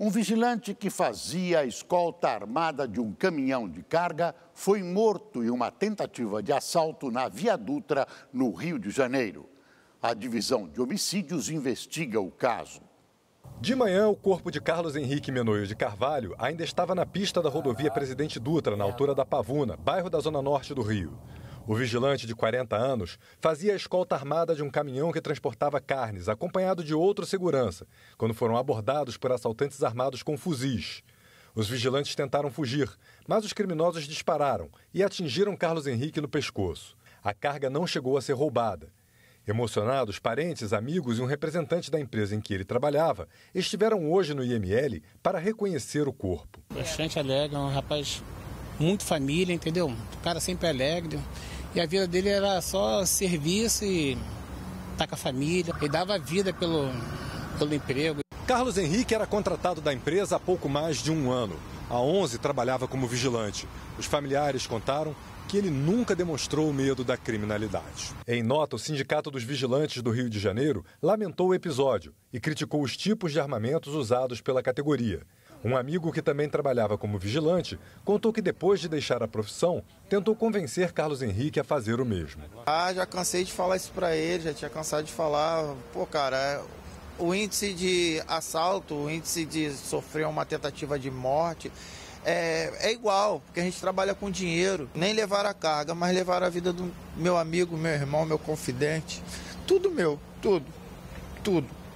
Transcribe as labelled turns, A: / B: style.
A: Um vigilante que fazia a escolta armada de um caminhão de carga foi morto em uma tentativa de assalto na Via Dutra, no Rio de Janeiro. A divisão de homicídios investiga o caso. De manhã, o
B: corpo de Carlos Henrique Menoio de Carvalho ainda estava na pista da rodovia Presidente Dutra, na altura da Pavuna, bairro da Zona Norte do Rio. O vigilante de 40 anos fazia a escolta armada de um caminhão que transportava carnes, acompanhado de outro segurança, quando foram abordados por assaltantes armados com fuzis. Os vigilantes tentaram fugir, mas os criminosos dispararam e atingiram Carlos Henrique no pescoço. A carga não chegou a ser roubada. Emocionados, parentes, amigos e um representante da empresa em que ele trabalhava estiveram hoje no IML para reconhecer o corpo.
C: Bastante alegre, é um rapaz muito família, entendeu? O cara sempre alegre. E a vida dele era só serviço e estar tá com a família. Ele dava vida pelo, pelo emprego.
B: Carlos Henrique era contratado da empresa há pouco mais de um ano. Há 11 trabalhava como vigilante. Os familiares contaram que ele nunca demonstrou medo da criminalidade. Em nota, o Sindicato dos Vigilantes do Rio de Janeiro lamentou o episódio e criticou os tipos de armamentos usados pela categoria. Um amigo que também trabalhava como vigilante contou que depois de deixar a profissão, tentou convencer Carlos Henrique a fazer o mesmo.
D: Ah, já cansei de falar isso para ele, já tinha cansado de falar. Pô, cara, é, o índice de assalto, o índice de sofrer uma tentativa de morte. É, é igual, porque a gente trabalha com dinheiro. Nem levar a carga, mas levar a vida do meu amigo, meu irmão, meu confidente. Tudo meu, tudo, tudo.